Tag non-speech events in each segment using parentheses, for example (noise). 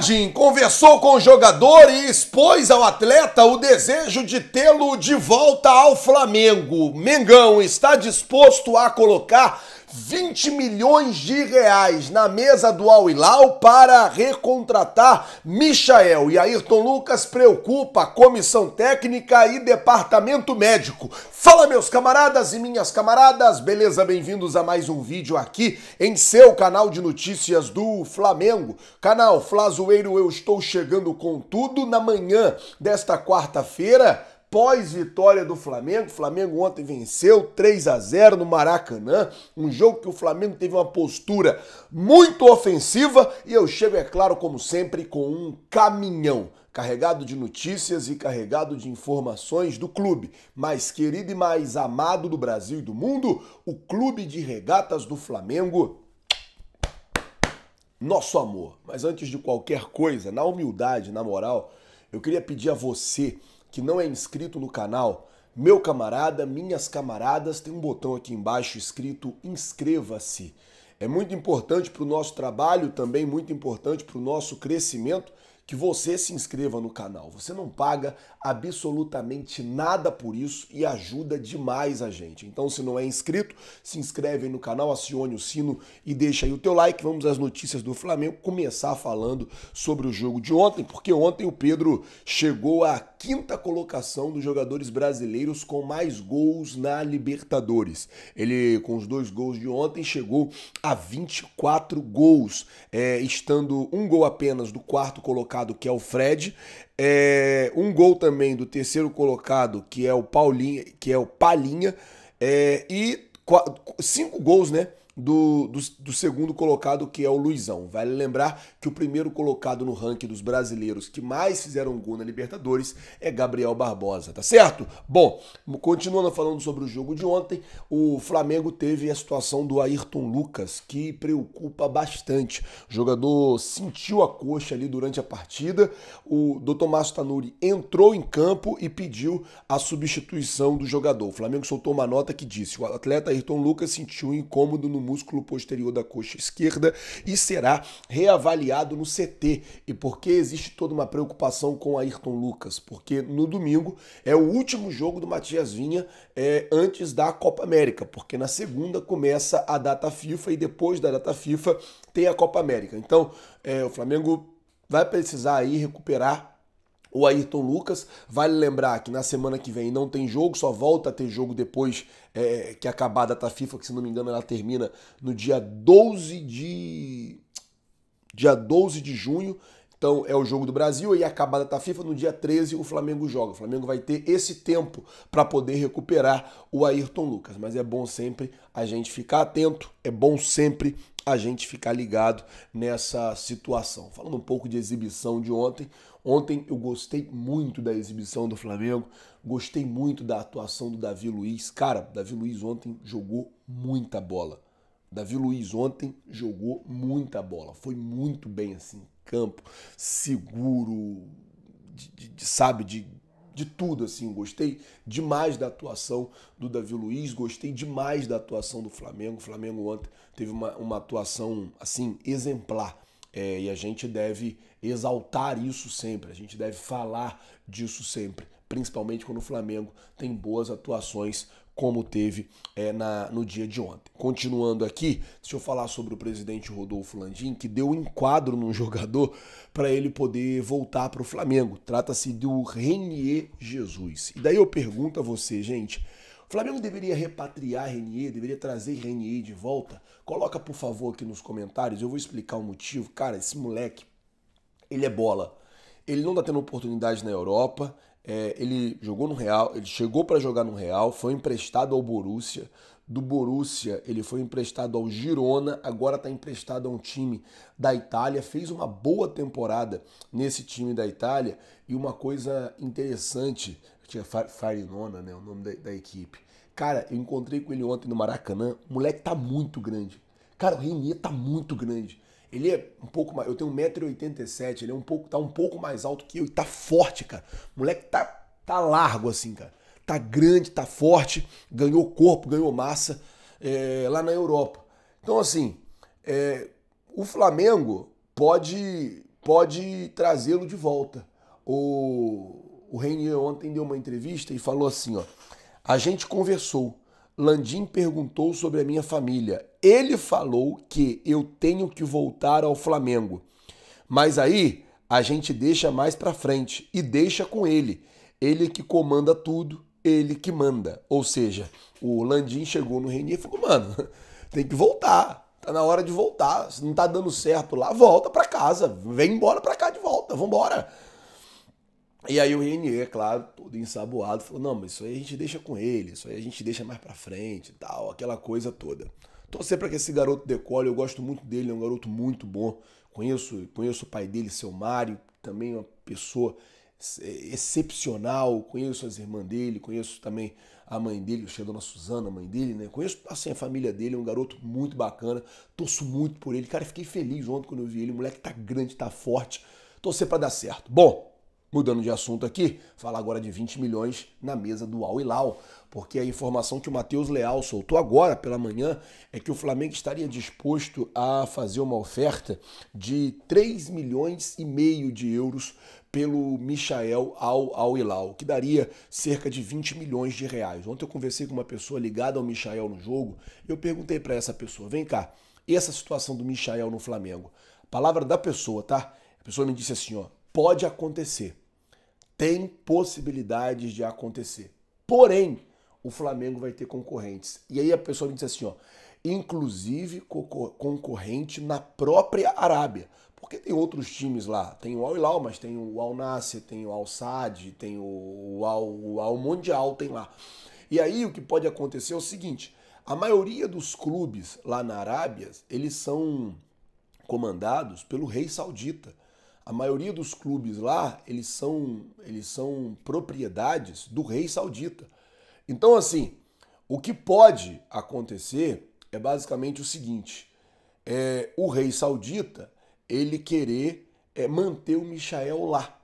Jim conversou com o jogador e expôs ao atleta o desejo de tê-lo de volta ao Flamengo. Mengão está disposto a colocar 20 milhões de reais na mesa do Al Hilal para recontratar Michael. E Ayrton Lucas preocupa comissão técnica e departamento médico. Fala meus camaradas e minhas camaradas, beleza? Bem-vindos a mais um vídeo aqui em seu canal de notícias do Flamengo. Canal Flazoeiro, eu estou chegando com tudo na manhã desta quarta-feira pós-vitória do Flamengo. O Flamengo ontem venceu 3 a 0 no Maracanã, um jogo que o Flamengo teve uma postura muito ofensiva e eu chego, é claro, como sempre, com um caminhão carregado de notícias e carregado de informações do clube mais querido e mais amado do Brasil e do mundo, o Clube de Regatas do Flamengo. Nosso amor. Mas antes de qualquer coisa, na humildade, na moral, eu queria pedir a você que não é inscrito no canal, meu camarada, minhas camaradas, tem um botão aqui embaixo escrito inscreva-se. É muito importante para o nosso trabalho, também muito importante para o nosso crescimento que você se inscreva no canal. Você não paga absolutamente nada por isso e ajuda demais a gente. Então, se não é inscrito, se inscreve no canal, acione o sino e deixa aí o teu like. Vamos às notícias do Flamengo, começar falando sobre o jogo de ontem, porque ontem o Pedro chegou a quinta colocação dos jogadores brasileiros com mais gols na Libertadores. Ele, com os dois gols de ontem, chegou a 24 gols, é, estando um gol apenas do quarto colocado, que é o Fred, é, um gol também do terceiro colocado, que é o Paulinha, que é o Palinha, é, e cinco gols, né? do, do, do, segundo colocado, que é o Luizão. Vale lembrar que o primeiro colocado no ranking dos brasileiros que mais fizeram gol na Libertadores é Gabriel Barbosa, tá certo? Bom, continuando falando sobre o jogo de ontem, o Flamengo teve a situação do Ayrton Lucas, que preocupa bastante. O jogador sentiu a coxa ali durante a partida, o Dr. Márcio Tanuri entrou em campo e pediu a substituição do jogador. O Flamengo soltou uma nota que disse: o atleta Ayrton Lucas sentiu um incômodo no músculo posterior da coxa esquerda e será reavaliado no CT. E por que existe toda uma preocupação com Ayrton Lucas? Porque no domingo é o último jogo do Matias Vinha é, antes da Copa América, porque na segunda começa a data FIFA e depois da data FIFA tem a Copa América. Então é, o Flamengo vai precisar aí recuperar o Ayrton Lucas. Vale lembrar que na semana que vem não tem jogo, só volta a ter jogo depois é, que acabar a data tá FIFA, que se não me engano ela termina no dia 12 de. Dia 12 de junho, então é o jogo do Brasil e acabada a tá FIFA no dia 13 o Flamengo joga. O Flamengo vai ter esse tempo para poder recuperar o Ayrton Lucas, mas é bom sempre a gente ficar atento, é bom sempre a gente ficar ligado nessa situação. Falando um pouco de exibição de ontem, Ontem eu gostei muito da exibição do Flamengo, gostei muito da atuação do Davi Luiz. Cara, Davi Luiz ontem jogou muita bola. Davi Luiz ontem jogou muita bola, foi muito bem assim, campo, seguro, de, de, de, sabe, de, de tudo assim. Gostei demais da atuação do Davi Luiz, gostei demais da atuação do Flamengo. O Flamengo ontem teve uma, uma atuação assim exemplar é, e a gente deve exaltar isso sempre, a gente deve falar disso sempre, principalmente quando o Flamengo tem boas atuações como teve é, na, no dia de ontem. Continuando aqui, deixa eu falar sobre o presidente Rodolfo Landim, que deu um enquadro num jogador para ele poder voltar para o Flamengo. Trata-se do Renier Jesus. E daí eu pergunto a você, gente, o Flamengo deveria repatriar Renier, deveria trazer Renier de volta? Coloca, por favor, aqui nos comentários, eu vou explicar o motivo. Cara, esse moleque ele é bola. Ele não está tendo oportunidade na Europa. É, ele jogou no Real, ele chegou para jogar no Real, foi emprestado ao Borussia. Do Borussia, ele foi emprestado ao Girona, agora está emprestado a um time da Itália. Fez uma boa temporada nesse time da Itália e uma coisa interessante, tinha Farinona, né, o nome da, da equipe. Cara, eu encontrei com ele ontem no Maracanã, o moleque tá muito grande. Cara, o Renier tá muito grande. Ele é um pouco mais. Eu tenho 1,87m, ele é um pouco, tá um pouco mais alto que eu e tá forte, cara. O moleque tá, tá largo assim, cara. Tá grande, tá forte, ganhou corpo, ganhou massa é, lá na Europa. Então, assim, é, o Flamengo pode, pode trazê-lo de volta. O, o ontem deu uma entrevista e falou assim: ó, a gente conversou Landim perguntou sobre a minha família. Ele falou que eu tenho que voltar ao Flamengo. Mas aí a gente deixa mais para frente e deixa com ele. Ele que comanda tudo, ele que manda. Ou seja, o Landim chegou no Renier e falou: "Mano, (laughs) tem que voltar. Tá na hora de voltar. Se não tá dando certo lá, volta para casa. Vem embora para cá de volta. Vambora. embora." E aí o Renier, é claro, todo ensaboado, falou: não, mas isso aí a gente deixa com ele, isso aí a gente deixa mais pra frente e tal, aquela coisa toda. Torcer para que esse garoto decole, eu gosto muito dele, é um garoto muito bom. Conheço, conheço o pai dele, seu Mário, também uma pessoa eh, excepcional. Conheço as irmãs dele, conheço também a mãe dele, a dona Suzana, a mãe dele, né? Conheço assim a família dele, é um garoto muito bacana. Torço muito por ele. Cara, fiquei feliz ontem quando eu vi ele. O moleque tá grande, tá forte. Torcer para dar certo. Bom, Mudando de assunto aqui, falar agora de 20 milhões na mesa do Al Hilal, porque a informação que o Matheus Leal soltou agora pela manhã é que o Flamengo estaria disposto a fazer uma oferta de 3 milhões e meio de euros pelo Michael ao Al Hilal, que daria cerca de 20 milhões de reais. Ontem eu conversei com uma pessoa ligada ao Michael no jogo, eu perguntei para essa pessoa: "Vem cá, essa situação do Michael no Flamengo". Palavra da pessoa, tá? A pessoa me disse assim, ó: "Pode acontecer" tem possibilidades de acontecer. Porém, o Flamengo vai ter concorrentes. E aí a pessoa me diz assim, ó, inclusive concorrente na própria Arábia. Porque tem outros times lá, tem o Al Hilal, mas tem o Al Nasser, tem o Al sadi tem o o Al Mundial, tem lá. E aí o que pode acontecer é o seguinte, a maioria dos clubes lá na Arábia, eles são comandados pelo rei saudita a maioria dos clubes lá, eles são, eles são propriedades do rei saudita. Então, assim, o que pode acontecer é basicamente o seguinte: é, o rei saudita ele querer é, manter o Michael lá,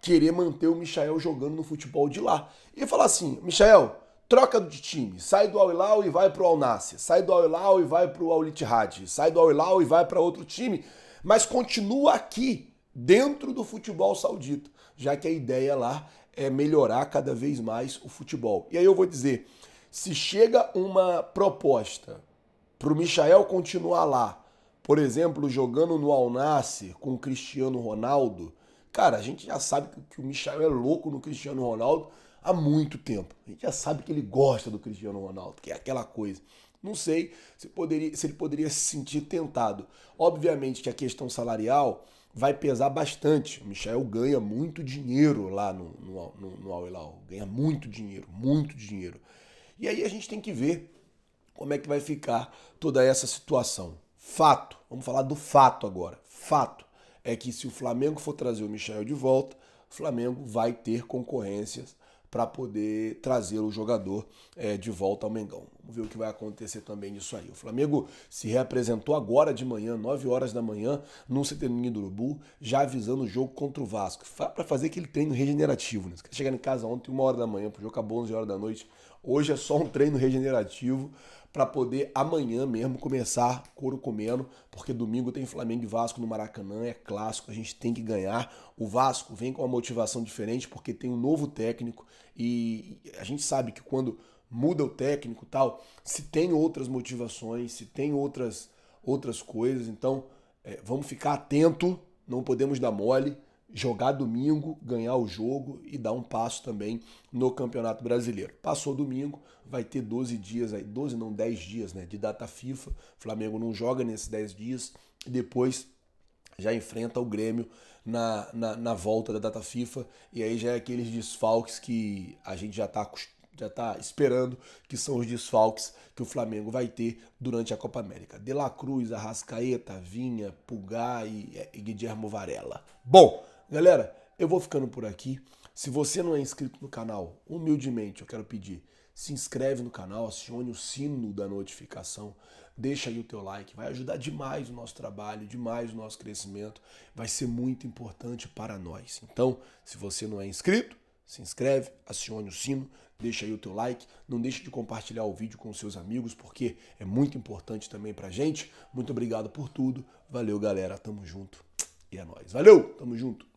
querer manter o Michael jogando no futebol de lá e falar assim, Michael troca de time, sai do Al Hilal e vai para o Al Nasser, sai do Al Hilal e vai para o Al Ittihad, sai do Al Hilal e vai para outro time, mas continua aqui dentro do futebol saudita, já que a ideia lá é melhorar cada vez mais o futebol. E aí eu vou dizer, se chega uma proposta para o Michael continuar lá, por exemplo, jogando no Al Nassr com o Cristiano Ronaldo, cara, a gente já sabe que o Michael é louco no Cristiano Ronaldo há muito tempo. A gente já sabe que ele gosta do Cristiano Ronaldo, que é aquela coisa. Não sei se, poderia, se ele poderia se sentir tentado. Obviamente que a questão salarial vai pesar bastante. O Michel ganha muito dinheiro lá no, no, no, no Al Hilal. Ganha muito dinheiro, muito dinheiro. E aí a gente tem que ver como é que vai ficar toda essa situação. Fato, vamos falar do fato agora. Fato é que se o Flamengo for trazer o Michel de volta, o Flamengo vai ter concorrências para poder trazer o jogador é, de volta ao Mengão. Vamos ver o que vai acontecer também nisso aí. O Flamengo se reapresentou agora de manhã, 9 horas da manhã, no CTN do Urubu, já avisando o jogo contra o Vasco, para fazer aquele treino regenerativo. Né? regenerativo. chegando em casa ontem, uma hora da manhã, o jogo acabou 11 horas da noite, Hoje é só um treino regenerativo para poder amanhã mesmo começar couro comendo, porque domingo tem Flamengo e Vasco no Maracanã, é clássico, a gente tem que ganhar. O Vasco vem com uma motivação diferente porque tem um novo técnico e a gente sabe que quando muda o técnico tal, se tem outras motivações, se tem outras outras coisas, então é, vamos ficar atento, não podemos dar mole jogar domingo, ganhar o jogo e dar um passo também no Campeonato Brasileiro. Passou domingo, vai ter 12 dias aí, 12 não, 10 dias, né, de data FIFA. O Flamengo não joga nesses 10 dias, depois já enfrenta o Grêmio na, na, na, volta da data FIFA e aí já é aqueles desfalques que a gente já está já tá esperando, que são os desfalques que o Flamengo vai ter durante a Copa América. De La Cruz, Arrascaeta, Vinha, Pulgar e, e Guilhermo Varela. Bom, Galera, eu vou ficando por aqui. Se você não é inscrito no canal, humildemente eu quero pedir, se inscreve no canal, acione o sino da notificação, deixa aí o teu like, vai ajudar demais o nosso trabalho, demais o nosso crescimento, vai ser muito importante para nós. Então, se você não é inscrito, se inscreve, acione o sino, deixa aí o teu like, não deixe de compartilhar o vídeo com seus amigos, porque é muito importante também pra gente. Muito obrigado por tudo. Valeu, galera. Tamo junto. E é nóis. Valeu, tamo junto.